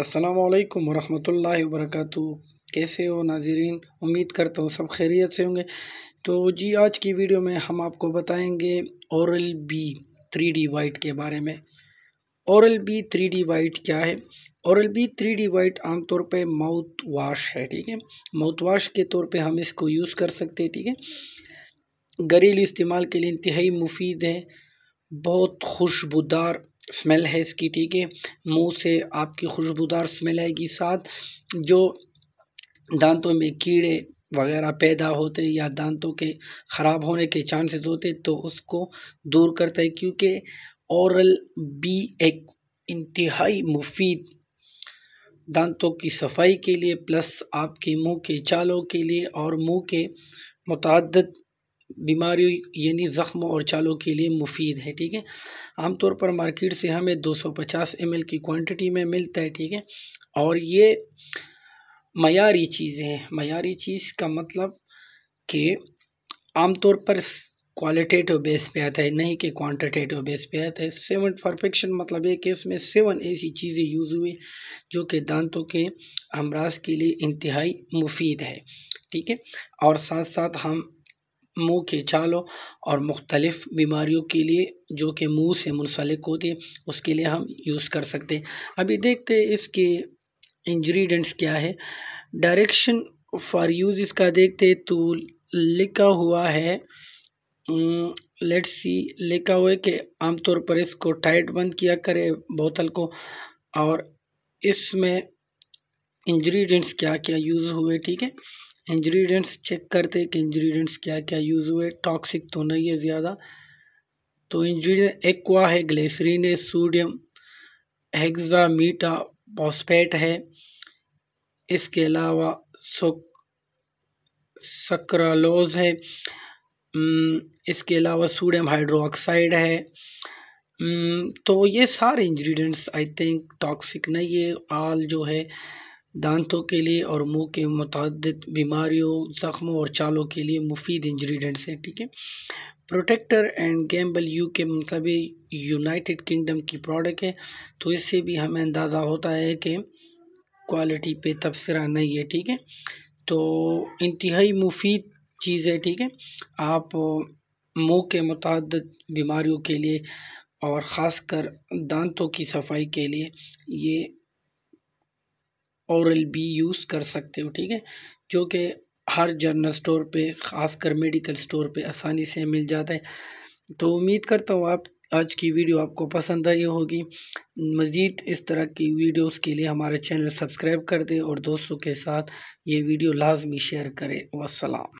असलकम वरहमल वर्क कैसे हो नाजरीन उम्मीद करता हूँ सब खैरियत से होंगे तो जी आज की वीडियो में हम आपको बताएंगे Oral B three D white के बारे में Oral B three D white क्या है Oral B three D white आमतौर पे माउथ वाश है ठीक है माउथ वाश के तौर पे हम इसको यूज़ कर सकते हैं ठीक है घरेलू इस्तेमाल के लिए इंतहाई मुफीद है बहुत खुशबूदार स्मेल है इसकी ठीक है मुंह से आपकी खुशबूदार स्मेल आएगी साथ जो दांतों में कीड़े वगैरह पैदा होते या दांतों के ख़राब होने के चांसेस होते तो उसको दूर करता है क्योंकि औरल बी एक इंतहाई मुफीद दांतों की सफाई के लिए प्लस आपके मुंह के चालों के लिए और मुंह के मतद बीमारी यानी ज़ख्म और चालों के लिए मुफीद है ठीक है आमतौर पर मार्केट से हमें 250 एल की क्वांटिटी में मिलता है ठीक है और ये मयारी चीज़ है मयारी चीज़ का मतलब कि आमतौर पर क्वालिटेटिव बेस पे आता है नहीं कि क्वांटिटेटिव बेस पे आता है सेवन परफेक्शन मतलब है कि इसमें सेवन ऐसी चीज़ें यूज़ हुई जो कि दांतों के अमराज के लिए इंतहाई मुफीद है ठीक है और साथ साथ हम मुंह के छालों और मुख्तलिफ़ बीमारियों के लिए जो कि मुंह से मुनसलिक होती है उसके लिए हम यूज़ कर सकते हैं अभी देखते हैं इसके इंग्रेडिएंट्स क्या है डायरेक्शन फॉर यूज़ इसका देखते तो लिखा हुआ है लेट्स सी लिखा हुआ है कि आमतौर पर इसको टाइट बंद किया करें बोतल को और इसमें इंग्रेडिएंट्स क्या क्या यूज़ हुए ठीक है इंग्रेडिएंट्स चेक करते कि इंग्रेडिएंट्स क्या क्या यूज़ हुए टॉक्सिक तो नहीं है ज़्यादा तो इंग्रेडिएंट एक्वा है ग्लेसरीन है सोडियम हेक्सा मीटा है इसके अलावा सक्रालोज है इसके अलावा सोडियम हाइड्रोक्साइड है तो ये सारे इंग्रेडिएंट्स आई थिंक टॉक्सिक नहीं है आल जो है दांतों के लिए और मुंह के मुतद बीमारियों ज़ख्मों और चालों के लिए मुफीद इंग्रेडिएंट्स हैं ठीक है प्रोटेक्टर एंड गैम्बल यू के मुताबिक यूनाइटेड किंगडम की प्रोडक्ट है तो इससे भी हमें अंदाज़ा होता है कि क्वालिटी पे तबसरा नहीं है ठीक है तो इंतहाई मुफीद चीज़ है ठीक है आप मुंह के मतद बीमारियों के लिए और ख़ासकर दांतों की सफाई के लिए ये औरल बी यूज़ कर सकते हो ठीक है जो कि हर जनरल स्टोर पे ख़ासकर मेडिकल स्टोर पे आसानी से मिल जाता है तो उम्मीद करता हूँ आप आज की वीडियो आपको पसंद आई होगी मज़ीद इस तरह की वीडियोस के लिए हमारा चैनल सब्सक्राइब कर दें और दोस्तों के साथ ये वीडियो लाजमी शेयर करें वसलाम